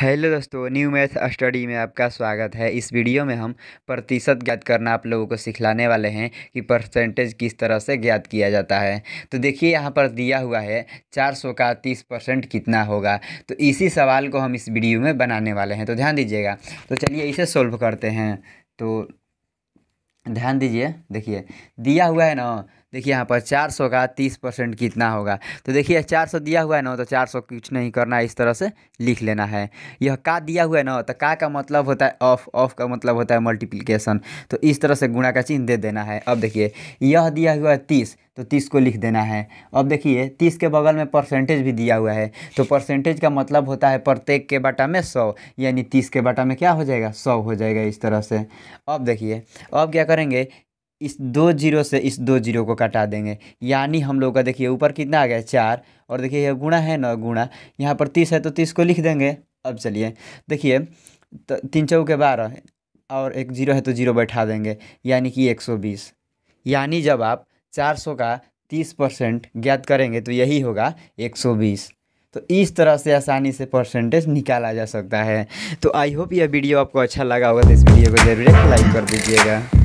hello दोस्तों new math study में आपका स्वागत है इस वीडियो में हम प्रतिशत ज्ञात करना आप लोगों को सिखलाने वाले हैं कि परसेंटेज किस तरह से ज्ञात किया जाता है तो देखिए यहाँ पर दिया हुआ है 400 का 30 परसेंट कितना होगा तो इसी सवाल को हम इस वीडियो में बनाने वाले हैं तो ध्यान दीजिएगा तो चलिए इसे सोल्व करते हैं तो ध्यान दीजिए देखिए दिया हुआ है ना देखिए यहाँ पर चार सौ का तीस परसेंट कितना होगा तो देखिए चार सौ दिया हुआ है ना तो चार सौ कुछ नहीं करना है इस तरह से लिख लेना है यह का दिया हुआ है ना तो का का मतलब होता है ऑफ ऑफ का मतलब होता है मल्टीप्लिकेशन तो इस तरह से गुणा का चिन्ह दे देना है अब देखिए यह दिया हुआ है तीस तो तीस को लिख देना है अब देखिए तीस के बगल में परसेंटेज भी दिया हुआ है तो परसेंटेज का मतलब होता है प्रत्येक के बाटा में सौ यानी तीस के बाटा में क्या हो जाएगा सौ हो जाएगा इस तरह से अब देखिए अब क्या करेंगे इस दो जीरो से इस दो जीरो को कटा देंगे यानी हम लोग का देखिए ऊपर कितना आ गया चार और देखिए यह गुणा है ना गुणा यहाँ पर तीस है तो तीस को लिख देंगे अब चलिए देखिए तो तीन चौके बारह और एक जीरो है तो जीरो बैठा देंगे यानी कि एक सौ बीस यानी जब आप चार सौ का तीस परसेंट ज्ञात करेंगे तो यही होगा एक सौ बीस तो इस तरह से आसानी से परसेंटेज निकाला जा सकता है तो आई होप यह वीडियो आपको अच्छा लगा होगा तो इस वीडियो को जरूर लाइक कर दीजिएगा